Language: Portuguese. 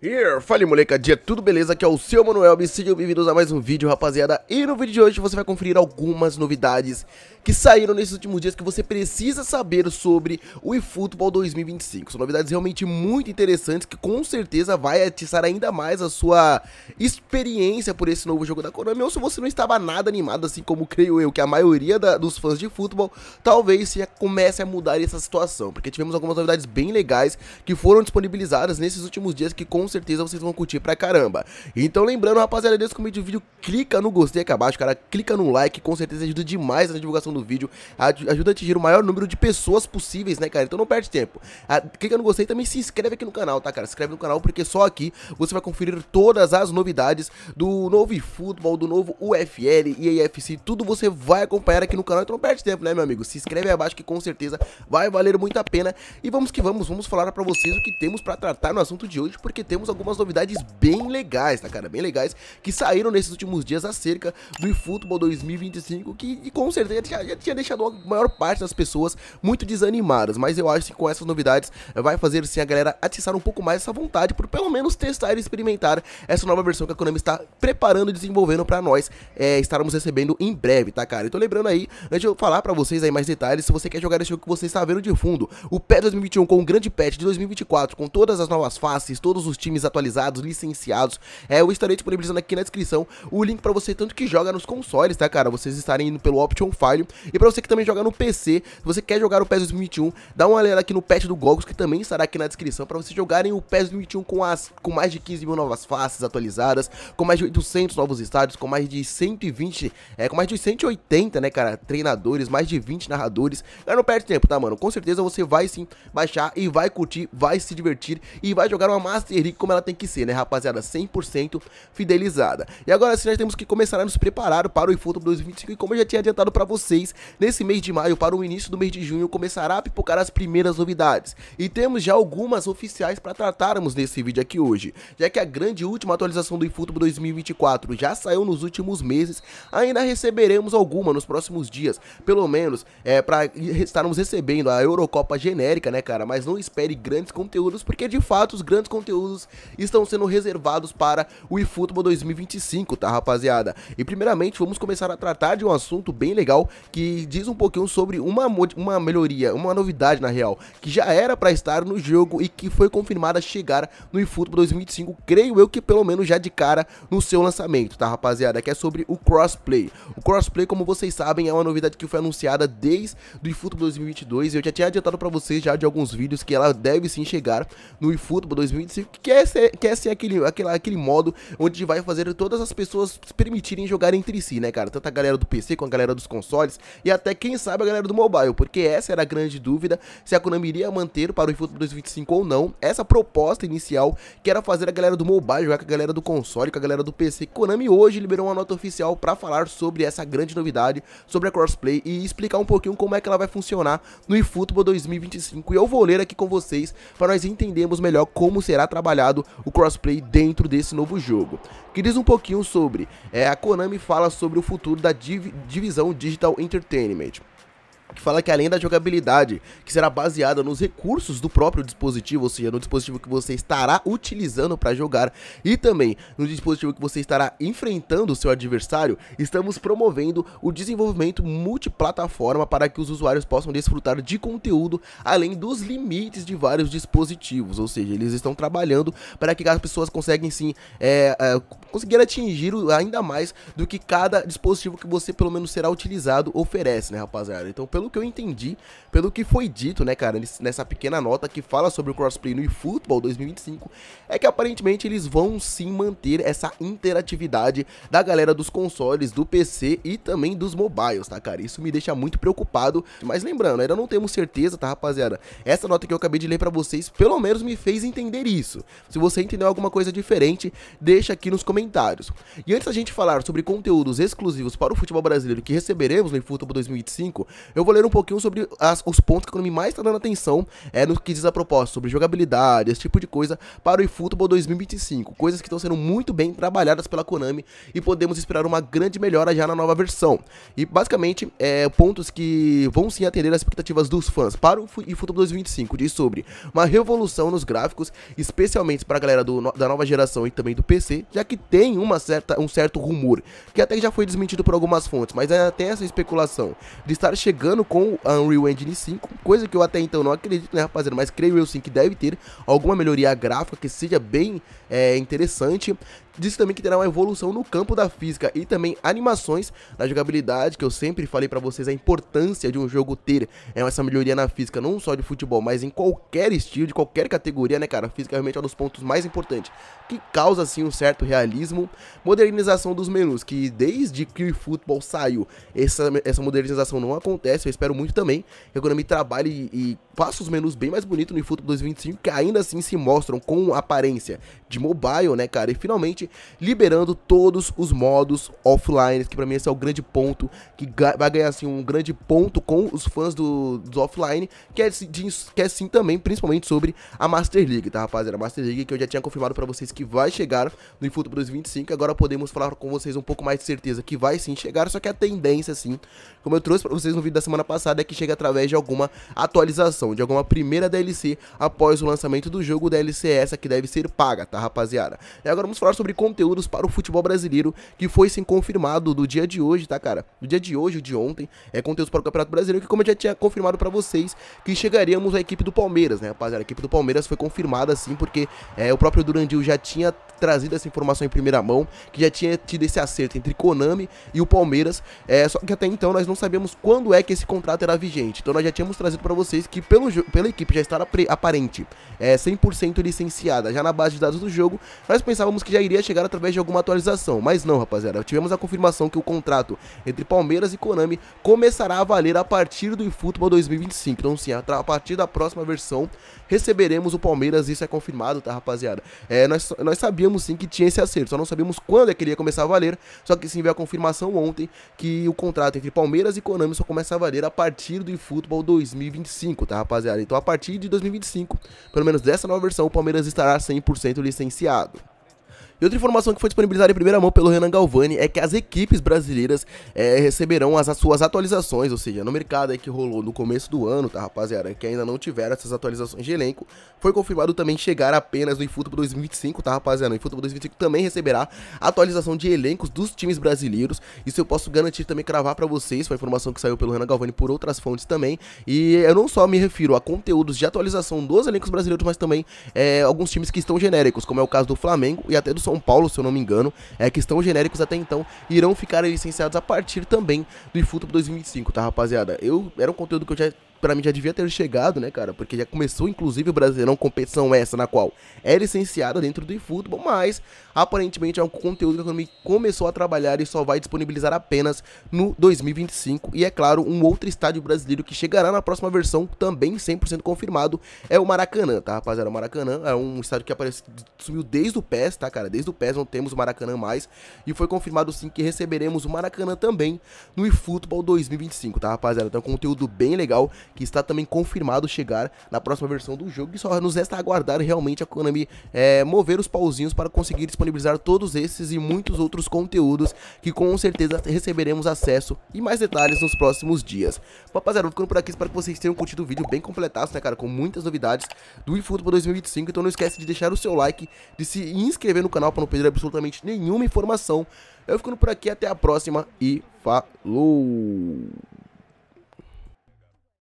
Here, moleque, molecadinha, tudo beleza? Aqui é o seu Manuel e sejam bem-vindos a mais um vídeo, rapaziada. E no vídeo de hoje você vai conferir algumas novidades que saíram nesses últimos dias que você precisa saber sobre o eFootball 2025. São novidades realmente muito interessantes que com certeza vai atiçar ainda mais a sua experiência por esse novo jogo da Konami. Ou se você não estava nada animado, assim como creio eu, que a maioria da, dos fãs de futebol, talvez já comece a mudar essa situação. Porque tivemos algumas novidades bem legais que foram disponibilizadas nesses últimos dias que com com certeza vocês vão curtir pra caramba. Então lembrando, rapaziada, desse comigo de vídeo, clica no gostei aqui abaixo, cara, clica no like, com certeza ajuda demais na divulgação do vídeo, ajuda a atingir o maior número de pessoas possíveis, né, cara? Então não perde tempo. Ah, clica no gostei e também se inscreve aqui no canal, tá, cara? Se inscreve no canal porque só aqui você vai conferir todas as novidades do novo futebol, do novo UFL e AFC, tudo você vai acompanhar aqui no canal, então não perde tempo, né, meu amigo? Se inscreve aí abaixo que com certeza vai valer muito a pena. E vamos que vamos, vamos falar pra vocês o que temos pra tratar no assunto de hoje, porque temos temos algumas novidades bem legais, tá, cara? Bem legais, que saíram nesses últimos dias acerca do eFootball 2025, que com certeza já, já tinha deixado a maior parte das pessoas muito desanimadas, mas eu acho que com essas novidades eh, vai fazer sim a galera atiçar um pouco mais essa vontade, por pelo menos testar e experimentar essa nova versão que a Konami está preparando e desenvolvendo para nós é, estarmos recebendo em breve, tá, cara? Então lembrando aí, antes de eu falar para vocês aí mais detalhes, se você quer jogar esse jogo que você está vendo de fundo, o PET 2021 com o grande patch de 2024, com todas as novas faces, todos os times times atualizados, licenciados. É, eu estarei disponibilizando aqui na descrição o link para você tanto que joga nos consoles, tá, cara? Vocês estarem indo pelo Option File. E para você que também joga no PC, se você quer jogar o PES 2021, dá uma olhada aqui no patch do Gogos, que também estará aqui na descrição, para vocês jogarem o PES 2021 com, as, com mais de 15 mil novas faces atualizadas, com mais de 800 novos estádios, com mais de 120, é, com mais de 180, né, cara, treinadores, mais de 20 narradores. Cara, não perde tempo, tá, mano? Com certeza você vai sim baixar e vai curtir, vai se divertir e vai jogar uma Master League como ela tem que ser, né, rapaziada? 100% fidelizada. E agora sim, nós temos que começar a nos preparar para o eFootball 2025. E como eu já tinha adiantado para vocês, nesse mês de maio, para o início do mês de junho, começará a pipocar as primeiras novidades. E temos já algumas oficiais para tratarmos nesse vídeo aqui hoje, já que a grande última atualização do eFootball 2024 já saiu nos últimos meses, ainda receberemos alguma nos próximos dias, pelo menos é, para estarmos recebendo a Eurocopa genérica, né, cara? Mas não espere grandes conteúdos, porque de fato os grandes conteúdos estão sendo reservados para o eFootball 2025, tá rapaziada? E primeiramente vamos começar a tratar de um assunto bem legal que diz um pouquinho sobre uma, uma melhoria, uma novidade na real, que já era para estar no jogo e que foi confirmada chegar no eFootball 2025, creio eu que pelo menos já de cara no seu lançamento, tá rapaziada? Que é sobre o crossplay. O crossplay, como vocês sabem, é uma novidade que foi anunciada desde o eFootball 2022 eu já tinha adiantado para vocês já de alguns vídeos que ela deve sim chegar no eFootball 2025, que é quer ser, quer ser aquele, aquele, aquele modo onde vai fazer todas as pessoas se permitirem jogar entre si, né, cara? Tanto a galera do PC com a galera dos consoles e até, quem sabe, a galera do mobile, porque essa era a grande dúvida se a Konami iria manter para o eFootball 2025 ou não. Essa proposta inicial que era fazer a galera do mobile jogar com a galera do console, com a galera do PC. Konami hoje liberou uma nota oficial para falar sobre essa grande novidade, sobre a crossplay e explicar um pouquinho como é que ela vai funcionar no eFootball 2025. E eu vou ler aqui com vocês para nós entendermos melhor como será trabalhado trabalhado o crossplay dentro desse novo jogo. Que diz um pouquinho sobre, é, a Konami fala sobre o futuro da div divisão Digital Entertainment que fala que além da jogabilidade, que será baseada nos recursos do próprio dispositivo, ou seja, no dispositivo que você estará utilizando para jogar e também no dispositivo que você estará enfrentando o seu adversário, estamos promovendo o desenvolvimento multiplataforma para que os usuários possam desfrutar de conteúdo além dos limites de vários dispositivos, ou seja, eles estão trabalhando para que as pessoas conseguem sim é, é, conseguir atingir ainda mais do que cada dispositivo que você pelo menos será utilizado oferece, né, rapaziada? Então, pelo pelo que eu entendi, pelo que foi dito, né, cara, nessa pequena nota que fala sobre o crossplay no eFootball 2025, é que aparentemente eles vão sim manter essa interatividade da galera dos consoles, do PC e também dos mobiles, tá, cara? Isso me deixa muito preocupado, mas lembrando, ainda não temos certeza, tá, rapaziada? Essa nota que eu acabei de ler pra vocês, pelo menos me fez entender isso. Se você entendeu alguma coisa diferente, deixa aqui nos comentários. E antes da gente falar sobre conteúdos exclusivos para o futebol brasileiro que receberemos no eFootball 2025, eu vou ler um pouquinho sobre as, os pontos que o Konami mais está dando atenção é no que diz a proposta, sobre jogabilidade, esse tipo de coisa, para o eFootball 2025. Coisas que estão sendo muito bem trabalhadas pela Konami e podemos esperar uma grande melhora já na nova versão. E basicamente, é, pontos que vão sim atender as expectativas dos fãs para o eFootball 2025 diz sobre uma revolução nos gráficos, especialmente para a galera do, da nova geração e também do PC, já que tem uma certa, um certo rumor, que até já foi desmentido por algumas fontes, mas é até essa especulação de estar chegando ano com o Unreal Engine 5, coisa que eu até então não acredito, né, rapaziada? Mas creio eu sim que deve ter alguma melhoria gráfica que seja bem é, interessante. Disse também que terá uma evolução no campo da física e também animações na jogabilidade, que eu sempre falei para vocês a importância de um jogo ter é, essa melhoria na física, não só de futebol, mas em qualquer estilo, de qualquer categoria, né, cara? A física é realmente é um dos pontos mais importantes, que causa, assim, um certo realismo. Modernização dos menus, que desde que o futebol saiu, essa, essa modernização não acontece, eu espero muito também que a Konami trabalhe e, e faça os menus bem mais bonitos no eFootball 2025, que ainda assim se mostram com aparência de mobile, né, cara? E finalmente liberando todos os modos offline, que para mim esse é o grande ponto que vai ganhar assim um grande ponto com os fãs do, dos offline, que é, de, que é sim também, principalmente sobre a Master League, tá, rapaziada? A Master League que eu já tinha confirmado para vocês que vai chegar no futuro 2025, agora podemos falar com vocês um pouco mais de certeza que vai sim chegar, só que a tendência assim, como eu trouxe para vocês no vídeo da semana passada, é que chega através de alguma atualização, de alguma primeira DLC após o lançamento do jogo, DLC essa que deve ser paga, tá? tá rapaziada? E agora vamos falar sobre conteúdos para o futebol brasileiro, que foi sim confirmado do dia de hoje, tá cara? Do dia de hoje, de ontem, é conteúdos para o Campeonato Brasileiro, que como eu já tinha confirmado para vocês, que chegaríamos à equipe do Palmeiras, né rapaziada? A equipe do Palmeiras foi confirmada sim, porque é, o próprio Durandil já tinha trazido essa informação em primeira mão, que já tinha tido esse acerto entre Konami e o Palmeiras, é, só que até então nós não sabíamos quando é que esse contrato era vigente, então nós já tínhamos trazido para vocês que pelo, pela equipe já estar aparente, é, 100% licenciada, já na base de dados do do jogo, nós pensávamos que já iria chegar através de alguma atualização, mas não, rapaziada. Tivemos a confirmação que o contrato entre Palmeiras e Konami começará a valer a partir do eFootball 2025. Então, sim, a partir da próxima versão receberemos o Palmeiras, isso é confirmado, tá, rapaziada? É, nós, nós sabíamos sim que tinha esse acerto, só não sabíamos quando é que ele ia começar a valer, só que sim veio a confirmação ontem que o contrato entre Palmeiras e Konami só começa a valer a partir do eFootball 2025, tá, rapaziada? Então, a partir de 2025, pelo menos dessa nova versão, o Palmeiras estará 100% listado licenciado. E outra informação que foi disponibilizada em primeira mão pelo Renan Galvani é que as equipes brasileiras é, receberão as, as, suas atualizações, ou seja, no mercado aí que rolou no começo do ano, tá rapaziada, que ainda não tiveram essas atualizações de elenco, foi confirmado também chegar apenas no eFootball 2025, tá rapaziada, o eFootball 2025 também receberá atualização de elencos dos times brasileiros, isso eu posso garantir também, cravar para vocês, foi informação que saiu pelo Renan Galvani por outras fontes também, e eu não só me refiro a conteúdos de atualização dos elencos brasileiros, mas também é, alguns times que estão genéricos, como é o caso do Flamengo e até do são Paulo, se eu não me engano, é que estão genéricos até então e irão ficar licenciados a partir também do eFootball 2025, tá rapaziada? Eu era um conteúdo que eu já para mim já devia ter chegado, né, cara? Porque já começou, inclusive, o Brasileirão competição essa, na qual é licenciada dentro do eFootball, mas aparentemente é um conteúdo que a Konami começou a trabalhar e só vai disponibilizar apenas no 2025. E é claro, um outro estádio brasileiro que chegará na próxima versão, também 100% confirmado, é o Maracanã, tá, rapaziada? O Maracanã é um estádio que apareceu sumiu desde o PES, tá, cara? Desde o PES não temos o Maracanã mais. E foi confirmado sim que receberemos o Maracanã também no eFootball 2025, tá, rapaziada? Então, conteúdo bem legal que está também confirmado chegar na próxima versão do jogo e só nos resta aguardar realmente a Konami é, mover os pauzinhos para conseguir disponibilizar todos esses e muitos outros conteúdos que com certeza receberemos acesso e mais detalhes nos próximos dias. Rapaziada, ficando por aqui, espero que vocês tenham curtido o vídeo bem completado, né cara, com muitas novidades do eFootball 2025, então não esquece de deixar o seu like, de se inscrever no canal para não perder absolutamente nenhuma informação. Eu ficando por aqui, até a próxima e falou!